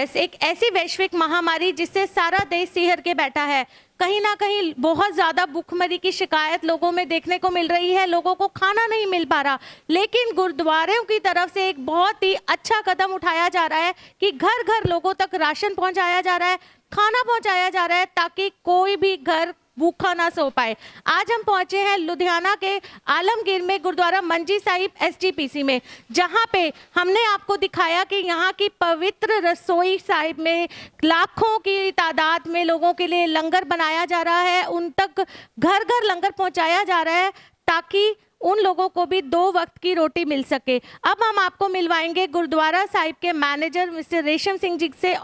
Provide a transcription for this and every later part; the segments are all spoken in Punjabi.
वायरस एक ऐसी वैश्विक महामारी जिससे सारा देश सिहर के बैठा है कहीं ना कहीं बहुत ज़्यादा भूखमरी की शिकायत लोगों में देखने को मिल रही है लोगों को खाना नहीं मिल पा रहा लेकिन गुरुद्वारों की तरफ से एक बहुत ही अच्छा कदम उठाया जा रहा है कि घर घर लोगों तक राशन पहुंचाया जा रहा है खाना पहुंचाया जा रहा है ताकि कोई भी घर भूखा ना सो पाए आज हम पहुंचे हैं लुधियाना के आलमगीर में गुरुद्वारा मंजी साहिब एसटीपीसी में जहां पे हमने आपको दिखाया कि यहाँ की पवित्र रसोई साहिब में लाखों की तादाद में लोगों के लिए लंगर बनाया जा रहा है उन तक घर घर लंगर पहुँचाया जा रहा है ताकि उन लोगों को भी दो वक्त की रोटी मिल सके अब हम आपको मिलवाएंगे गुरुद्वारा साहिब के मैनेजर मिस्टर रेशम सिंह जी से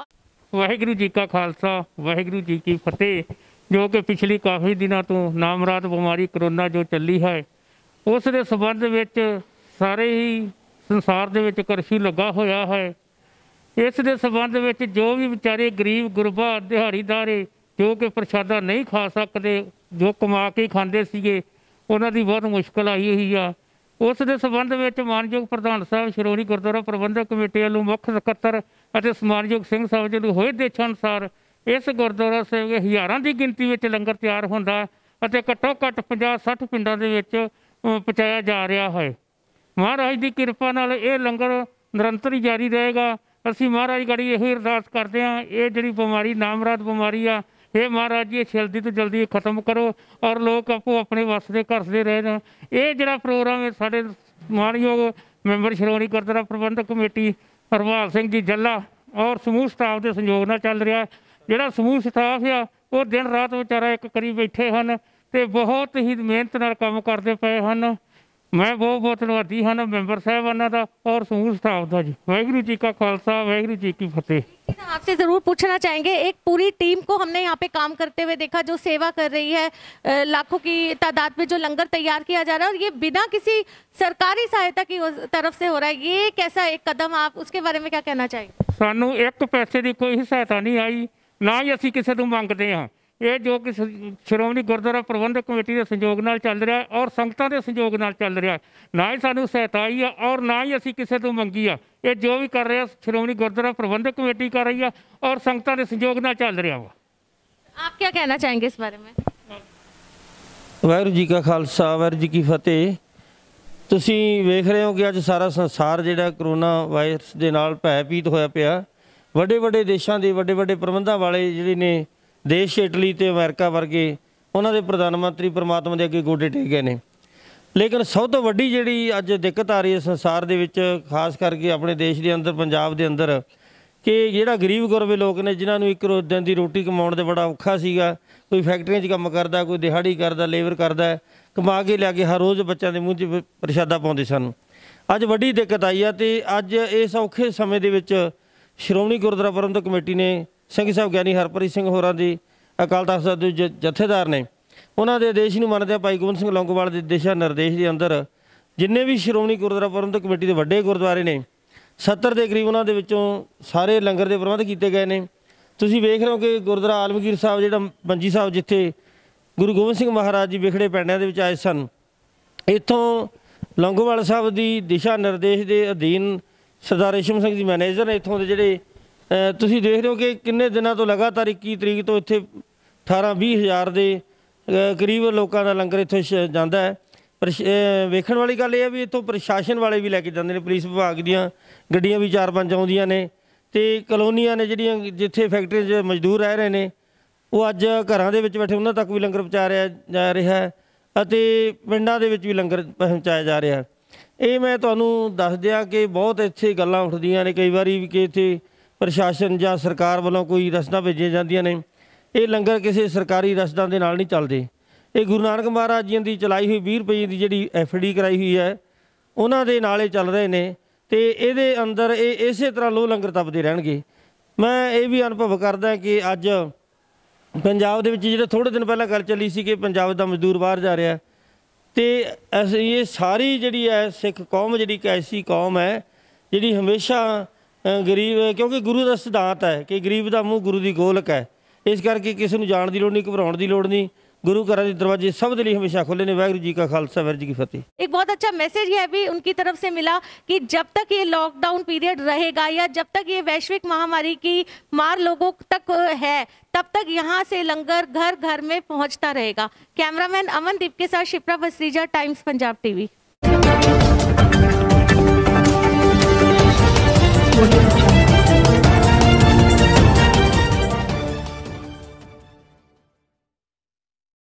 वाहेगुरु जी का खालसा वाहेगुरु जी की फतेह ਜੋ ਕਿ ਪਿਛਲੀ ਕਾਫੀ ਦਿਨਾਂ ਤੋਂ ਨਾਮਰਾਦ ਬਿਮਾਰੀ ਕਰੋਨਾ ਜੋ ਚੱਲੀ ਹੈ ਉਸ ਦੇ ਸਬੰਧ ਵਿੱਚ ਸਾਰੇ ਹੀ ਸੰਸਾਰ ਦੇ ਵਿੱਚ ਕਰਫਿਊ ਲੱਗਾ ਹੋਇਆ ਹੈ ਇਸ ਦੇ ਸਬੰਧ ਵਿੱਚ ਜੋ ਵੀ ਵਿਚਾਰੇ ਗਰੀਬ ਗੁਰਬਾ ਦਿਹਾੜੀਦਾਰੇ ਜੋ ਕਿ ਪ੍ਰਸ਼ਾਦਾ ਨਹੀਂ ਖਾ ਸਕਦੇ ਜੋ ਕਮਾ ਕੇ ਖਾਂਦੇ ਸੀਗੇ ਉਹਨਾਂ ਦੀ ਬਹੁਤ ਮੁਸ਼ਕਲ ਆਈ ਹੋਈ ਆ ਉਸ ਦੇ ਸਬੰਧ ਵਿੱਚ ਮਾਨਯੋਗ ਪ੍ਰਧਾਨ ਸਾਹਿਬ ਸ਼੍ਰੋਮਣੀ ਗੁਰਦੁਆਰਾ ਪ੍ਰਬੰਧਕ ਕਮੇਟੀ ਵੱਲੋਂ ਮੁੱਖ ਸਕੱਤਰ ਅਤੇ ਸਮਾਨਯੋਗ ਸਿੰਘ ਸਾਹਿਬ ਜੀ ਨੂੰ ਹੋਏ ਦੇਸ਼ਾਂ ਅਨੁਸਾਰ ਇਸ ਗੁਰਦੁਆਰਾ ਸਾਹਿਬ ਦੇ ਹਜ਼ਾਰਾਂ ਦੀ ਗਿਣਤੀ ਵਿੱਚ ਲੰਗਰ ਤਿਆਰ ਹੁੰਦਾ ਅਤੇ ਘੱਟੋ ਘੱਟ 50-60 ਪਿੰਡਾਂ ਦੇ ਵਿੱਚ ਪਹੁੰਚਾਇਆ ਜਾ ਰਿਹਾ ਹੈ ਮਹਾਰਾਜ ਦੀ ਕਿਰਪਾ ਨਾਲ ਇਹ ਲੰਗਰ ਨਿਰੰਤਰ ਜਾਰੀ ਰਹੇਗਾ ਅਸੀਂ ਮਹਾਰਾਜ ਗੜੀ ਇਹ ਅਰਦਾਸ ਕਰਦੇ ਹਾਂ ਇਹ ਜਿਹੜੀ ਬਿਮਾਰੀ ਨਾਮਰਾਦ ਬਿਮਾਰੀ ਆ ਇਹ ਮਹਾਰਾਜ ਜੀ ਜਲਦੀ ਤੋਂ ਜਲਦੀ ਖਤਮ ਕਰੋ ਔਰ ਲੋਕ ਆਪੋ ਆਪਣੇ ਵਸ ਦੇ ਘਰਦੇ ਰਹਿਣ ਇਹ ਜਿਹੜਾ ਪ੍ਰੋਗਰਾਮ ਹੈ ਸਾਡੇ ਮਾਨਯੋਗ ਮੈਂਬਰ ਸ਼੍ਰੋਣੀ ਗੁਰਦੁਆਰਾ ਪ੍ਰਬੰਧਕ ਕਮੇਟੀ ਹਰਵਾਲ ਸਿੰਘ ਜੀ ਜੱਲਾ ਔਰ ਸਮੂਹ ਸਟਾਫ ਦੇ ਸਹਿਯੋਗ ਨਾਲ ਚੱਲ ਰਿਹਾ ਜਿਹੜਾ ਸਮੂਹ ਸਟਾਫ ਆ ਉਹ ਦਿਨ ਰਾਤ ਵਿਚਾਰਾ ਇੱਕ ਕਰੀ ਬੈਠੇ ਹਨ ਤੇ ਬਹੁਤ ਹੀ ਮਿਹਨਤ ਨਾਲ ਕੰਮ ਕਰਦੇ ਪਏ ਹਨ ਮੈਂ ਬਹੁਤ ਬਹੁਤ ਧੰਨਵਾਦੀ ਹਨ ਮੈਂਬਰ ਸਾਹਿਬਾਨਾਂ ਦਾ ਔਰ ਸਮੂਹ ਸਟਾਫ ਦਾ ਜੀ ਵਾਹਿਗुरु जी का खालसा ਵਾਹਿਗुरु जी की फतेह आपसे ज़रूर पूछना चाहेंगे एक पूरी टीम को हमने यहाँ पे काम करते हुए देखा जो सेवा कर रही है लाखों की तादाद में जो लंगर तैयार किया जा रहा है और ये बिना किसी सरकारी सहायता की तरफ से हो रहा है ये कैसा एक कदम आप उसके बारे में क्या कहना चाहेंगे सानू एक पैसे की कोई सहायता नहीं आई ਨਾ ਹੀ ਅਸੀਂ ਕਿਸੇ ਤੋਂ ਮੰਗਦੇ ਹਾਂ ਇਹ ਜੋ ਕਿ ਸ਼੍ਰੋਮਣੀ ਗੁਰਦੁਆਰਾ ਪ੍ਰਬੰਧਕ ਕਮੇਟੀ ਦੇ ਸਹਿਯੋਗ ਨਾਲ ਚੱਲ ਰਿਹਾ ਹੈ ਔਰ ਸੰਗਤਾਂ ਦੇ ਸਹਿਯੋਗ ਨਾਲ ਚੱਲ ਰਿਹਾ ਹੈ ਨਾ ਹੀ ਸਾਨੂੰ ਸਹਾਇਤਾ ਆ ਔਰ ਨਾ ਹੀ ਅਸੀਂ ਕਿਸੇ ਤੋਂ ਮੰਗੀ ਆ ਇਹ ਜੋ ਵੀ ਕਰ ਰਿਹਾ ਸ਼੍ਰੋਮਣੀ ਗੁਰਦੁਆਰਾ ਪ੍ਰਬੰਧਕ ਕਮੇਟੀ ਕਰ ਰਹੀ ਆ ਔਰ ਸੰਗਤਾਂ ਦੇ ਸਹਿਯੋਗ ਨਾਲ ਚੱਲ ਰਿਹਾ ਵਾ ਆਪ ਕੀ ਕਹਿਣਾ ਚਾਹेंगे ਇਸ ਬਾਰੇ ਮੈਂ ਵਾਹਿਗੁਰੂ ਜੀ ਕਾ ਖਾਲਸਾ ਵਾਹਿਗੁਰੂ ਜੀ ਕੀ ਫਤਿਹ ਤੁਸੀਂ ਵੇਖ ਰਹੇ ਹੋ ਕਿ ਅੱਜ ਸਾਰਾ ਸੰਸਾਰ ਜਿਹੜਾ ਕਰੋਨਾ ਵਾਇਰਸ ਦੇ ਨਾਲ ਪੀਤ ਹੋਇਆ ਪਿਆ ਵੱਡੇ ਵੱਡੇ ਦੇਸ਼ਾਂ ਦੇ ਵੱਡੇ ਵੱਡੇ ਪ੍ਰਬੰਧਾਂ ਵਾਲੇ ਜਿਹੜੇ ਨੇ ਦੇਸ਼ ਇਟਲੀ ਤੇ ਅਮਰੀਕਾ ਵਰਗੇ ਉਹਨਾਂ ਦੇ ਪ੍ਰਧਾਨ ਮੰਤਰੀ ਪਰਮਾਤਮਾ ਦੇ ਅੱਗੇ ਗੋਡੇ ਟੇਕ ਗਏ ਨੇ ਲੇਕਿਨ ਸਭ ਤੋਂ ਵੱਡੀ ਜਿਹੜੀ ਅੱਜ ਦਿੱਕਤ ਆ ਰਹੀ ਹੈ ਸੰਸਾਰ ਦੇ ਵਿੱਚ ਖਾਸ ਕਰਕੇ ਆਪਣੇ ਦੇਸ਼ ਦੇ ਅੰਦਰ ਪੰਜਾਬ ਦੇ ਅੰਦਰ ਕਿ ਜਿਹੜਾ ਗਰੀਬ ਗੁਰਬੇ ਲੋਕ ਨੇ ਜਿਨ੍ਹਾਂ ਨੂੰ ਇੱਕ ਦਿਨ ਦੀ ਰੋਟੀ ਕਮਾਉਣ ਦੇ ਬੜਾ ਔਖਾ ਸੀਗਾ ਕੋਈ ਫੈਕਟਰੀਆਂ 'ਚ ਕੰਮ ਕਰਦਾ ਕੋਈ ਦਿਹਾੜੀ ਕਰਦਾ ਲੇਬਰ ਕਰਦਾ ਕਮਾ ਕੇ ਲਿਆ ਕੇ ਹਰ ਰੋਜ਼ ਬੱਚਿਆਂ ਦੇ ਮੂੰਹ 'ਚ ਪ੍ਰਸ਼ਾਦਾ ਪਾਉਂਦੇ ਸਨ ਅੱਜ ਵੱਡੀ ਦਿੱਕਤ ਆਈ ਆ ਤੇ ਅੱਜ ਇਸ ਔਖੇ ਸਮੇਂ ਦੇ ਵਿੱਚ ਸ਼੍ਰੋਮਣੀ ਗੁਰਦੁਆਰਾ ਪ੍ਰਬੰਧਕ ਕਮੇਟੀ ਨੇ ਸਿੰਘ ਸਾਹਿਬ ਗਿਆਨੀ ਹਰਪ੍ਰੀਤ ਸਿੰਘ ਹੋਰਾਂ ਦੀ ਅਕਾਲ ਤਖਤ ਸਾਹਿਬ ਦੇ ਜਥੇਦਾਰ ਨੇ ਉਹਨਾਂ ਦੇ ਆਦੇਸ਼ ਨੂੰ ਮੰਨਦੇ ਭਾਈ ਗੋਬਿੰਦ ਸਿੰਘ ਲੌਂਗੋਵਾਲ ਦੇ ਦਿਸ਼ਾ ਨਿਰਦੇਸ਼ ਦੇ ਅੰਦਰ ਜਿੰਨੇ ਵੀ ਸ਼੍ਰੋਮਣੀ ਗੁਰਦੁਆਰਾ ਪ੍ਰਬੰਧਕ ਕਮੇਟੀ ਦੇ ਵੱਡੇ ਗੁਰਦੁਆਰੇ ਨੇ 70 ਦੇ ਕਰੀਬ ਉਹਨਾਂ ਦੇ ਵਿੱਚੋਂ ਸਾਰੇ ਲੰਗਰ ਦੇ ਪ੍ਰਬੰਧ ਕੀਤੇ ਗਏ ਨੇ ਤੁਸੀਂ ਵੇਖ ਰਹੇ ਹੋ ਕਿ ਗੁਰਦੁਆਰਾ ਆਲਮਗੀਰ ਸਾਹਿਬ ਜਿਹੜਾ ਬੰਜੀ ਸਾਹਿਬ ਜਿੱਥੇ ਗੁਰੂ ਗੋਬਿੰਦ ਸਿੰਘ ਮਹਾਰਾਜ ਜੀ ਵਿਖੜੇ ਪੈਣਿਆਂ ਦੇ ਵਿੱਚ ਆਏ ਸਨ ਇੱਥੋਂ ਲੰਗੋਵਾਲ ਸਾਹਿਬ ਦੀ ਦਿਸ਼ਾ ਨਿਰਦੇਸ਼ ਦੇ ਅਧੀਨ ਸਰਦਾਰ ਰੇਸ਼ਮ ਸਿੰਘ ਜੀ ਮੈਨੇਜਰ ਨੇ ਇੱਥੋਂ ਦੇ ਜਿਹੜੇ ਤੁਸੀਂ ਦੇਖ ਰਹੇ ਹੋ ਕਿ ਕਿੰਨੇ ਦਿਨਾਂ ਤੋਂ ਲਗਾਤਾਰ 21 ਤਰੀਕ ਤੋਂ ਇੱਥੇ 18 20000 ਦੇ ਕਰੀਬ ਲੋਕਾਂ ਦਾ ਲੰਗਰ ਇੱਥੋਂ ਜਾਂਦਾ ਹੈ ਪਰ ਵੇਖਣ ਵਾਲੀ ਗੱਲ ਇਹ ਹੈ ਵੀ ਇੱਥੋਂ ਪ੍ਰਸ਼ਾਸਨ ਵਾਲੇ ਵੀ ਲੈ ਕੇ ਜਾਂਦੇ ਨੇ ਪੁਲਿਸ ਵਿਭਾਗ ਦੀਆਂ ਗੱਡੀਆਂ ਵੀ ਚਾਰ ਪੰਜ ਆਉਂਦੀਆਂ ਨੇ ਤੇ ਕਲੋਨੀਆਂ ਨੇ ਜਿਹੜੀਆਂ ਜਿੱਥੇ ਫੈਕਟਰੀਆਂ 'ਚ ਮਜ਼ਦੂਰ ਰਹਿ ਰਹੇ ਨੇ ਉਹ ਅੱਜ ਘਰਾਂ ਦੇ ਵਿੱਚ ਬੈਠੇ ਉਹਨਾਂ ਤੱਕ ਵੀ ਲੰਗਰ ਪਹੁੰਚਾ ਰਿਹਾ ਜਾ ਰਿਹਾ ਹੈ ਅਤੇ ਪਿੰਡਾਂ ਦੇ ਵਿੱਚ ਵੀ ਲੰਗਰ ਪਹੁੰਚਾਇਆ ਜਾ ਰਿਹਾ ਹੈ ਇਹ ਮੈਂ ਤੁਹਾਨੂੰ ਦੱਸ ਦਿਆਂ ਕਿ ਬਹੁਤ ਇੱਥੇ ਗੱਲਾਂ ਉੱਠਦੀਆਂ ਨੇ ਕਈ ਵਾਰੀ ਵੀ ਕਿ ਇੱਥੇ ਪ੍ਰਸ਼ਾਸਨ ਜਾਂ ਸਰਕਾਰ ਵੱਲੋਂ ਕੋਈ ਰਸਦਾਂ ਭੇਜੀਆਂ ਜਾਂਦੀਆਂ ਨੇ ਇਹ ਲੰਗਰ ਕਿਸੇ ਸਰਕਾਰੀ ਰਸਦਾਂ ਦੇ ਨਾਲ ਨਹੀਂ ਚੱਲਦੇ ਇਹ ਗੁਰੂ ਨਾਨਕ ਮਹਾਰਾਜ ਜੀ ਦੀ ਚਲਾਈ ਹੋਈ 20 ਰੁਪਏ ਦੀ ਜਿਹੜੀ ਐਫਡੀ ਕਰਾਈ ਹੋਈ ਹੈ ਉਹਨਾਂ ਦੇ ਨਾਲ ਚੱਲ ਰਹੇ ਨੇ ਤੇ ਇਹਦੇ ਅੰਦਰ ਇਹ ਇਸੇ ਤਰ੍ਹਾਂ ਲੋ ਲੰਗਰ ਤਪਦੇ ਰਹਿਣਗੇ ਮੈਂ ਇਹ ਵੀ ਅਨੁਭਵ ਕਰਦਾ ਕਿ ਅੱਜ ਪੰਜਾਬ ਦੇ ਵਿੱਚ ਜਿਹੜੇ ਥੋੜੇ ਦਿਨ ਪਹਿਲਾਂ ਗੱਲ ਚੱਲੀ ਸੀ ਕਿ ਪੰਜਾਬ ਦਾ ਮਜ਼ਦੂਰ ਬਾਹਰ ਜਾ ਰਿਹਾ ਤੇ ਅਸੀਂ ਇਹ ਸਾਰੀ ਜਿਹੜੀ ਹੈ ਸਿੱਖ ਕੌਮ ਜਿਹੜੀ ਕੈਸੀ ਐਸੀ ਕੌਮ ਹੈ ਜਿਹੜੀ ਹਮੇਸ਼ਾ ਗਰੀਬ ਕਿਉਂਕਿ ਗੁਰੂ ਦਾ ਸਿਧਾਂਤ ਹੈ ਕਿ ਗਰੀਬ ਦਾ ਮੂੰਹ ਗੁਰੂ ਦੀ ਗੋਲਕ ਹੈ ਇਸ ਕਰਕੇ ਕਿਸੇ ਨੂੰ ਜਾਣ ਦੀ ਲੋੜ ਨਹੀਂ ਘਬਰਾਉਣ ਦੀ ਲੋੜ ਨਹੀਂ गुरु घर के दरवाजे सब दिली हमेशा खुले ने वाहगुरु जी का खालसा वाहगुरु जी की फतेह एक बहुत अच्छा मैसेज यह भी उनकी तरफ से मिला कि जब तक ये लॉकडाउन पीरियड रहेगा या जब तक ये वैश्विक महामारी की मार लोगों तक है तब तक यहाँ से लंगर घर घर में पहुँचता रहेगा कैमरामैन अमनदीप के साथ शिप्रा भसरीजा टाइम्स पंजाब टीवी